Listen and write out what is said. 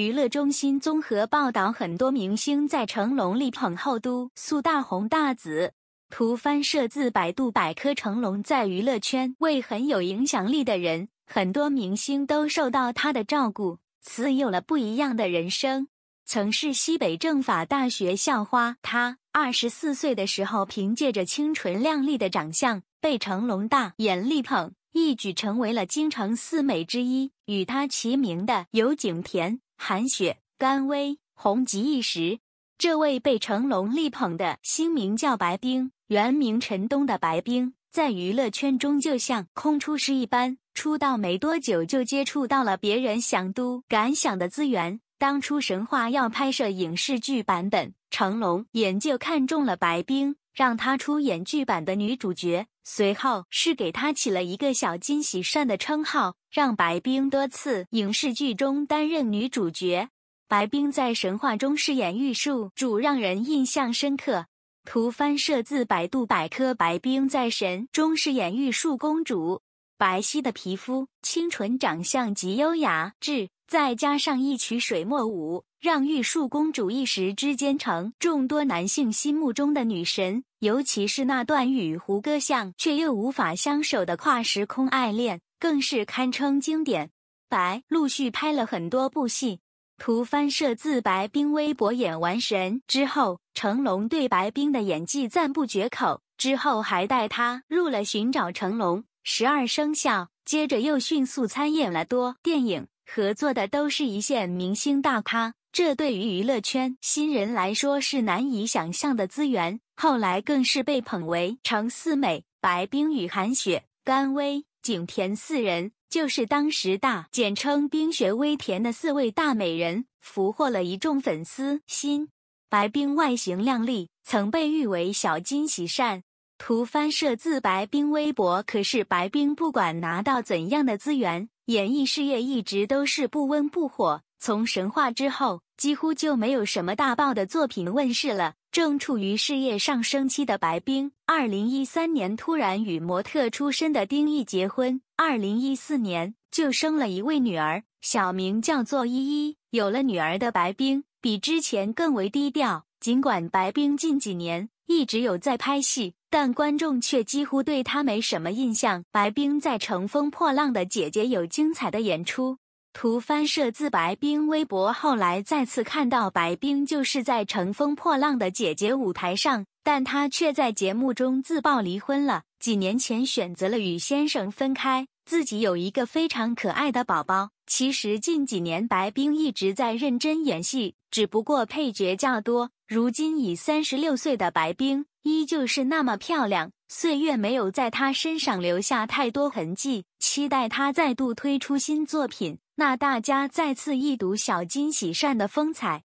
娱乐中心综合报道，很多明星在成龙力捧后都素大红大紫。图翻摄自百度百科。成龙在娱乐圈为很有影响力的人，很多明星都受到他的照顾，此有了不一样的人生。曾是西北政法大学校花，她二十四岁的时候，凭借着清纯靓丽的长相被成龙大眼力捧，一举成为了京城四美之一。与她齐名的有景甜。韩雪、甘薇红极一时，这位被成龙力捧的新名叫白冰，原名陈东的白冰，在娱乐圈中就像空出师一般，出道没多久就接触到了别人想都敢想的资源。当初神话要拍摄影视剧版本，成龙也就看中了白冰，让他出演剧版的女主角。随后是给她起了一个小金喜善的称号，让白冰多次影视剧中担任女主角。白冰在神话中饰演玉树主，让人印象深刻。图翻摄自百度百科。白冰在神中饰演玉树公主，白皙的皮肤、清纯长相及优雅致。再加上一曲水墨舞，让玉树公主一时之间成众多男性心目中的女神。尤其是那段与胡歌像却又无法相守的跨时空爱恋，更是堪称经典。白陆续拍了很多部戏，图翻摄自白冰微博演完神之后，成龙对白冰的演技赞不绝口，之后还带他入了《寻找成龙》十二生肖，接着又迅速参演了多电影。合作的都是一线明星大咖，这对于娱乐圈新人来说是难以想象的资源。后来更是被捧为“成四美”：白冰与韩雪、甘薇、景甜四人，就是当时大简称“冰雪薇甜”的四位大美人，俘获了一众粉丝心。白冰外形靓丽，曾被誉为“小金喜善”。图翻摄自白冰微博。可是白冰不管拿到怎样的资源。演艺事业一直都是不温不火，从神话之后几乎就没有什么大爆的作品问世了。正处于事业上升期的白冰，二零一三年突然与模特出身的丁毅结婚，二零一四年就生了一位女儿，小名叫做依依。有了女儿的白冰，比之前更为低调。尽管白冰近几年一直有在拍戏，但观众却几乎对她没什么印象。白冰在《乘风破浪的姐姐》有精彩的演出。图翻摄自白冰微博。后来再次看到白冰，就是在《乘风破浪的姐姐》舞台上，但她却在节目中自曝离婚了。几年前选择了与先生分开，自己有一个非常可爱的宝宝。其实近几年白冰一直在认真演戏，只不过配角较多。如今已三十六岁的白冰，依旧是那么漂亮，岁月没有在她身上留下太多痕迹。期待她再度推出新作品，那大家再次一睹小金喜善的风采。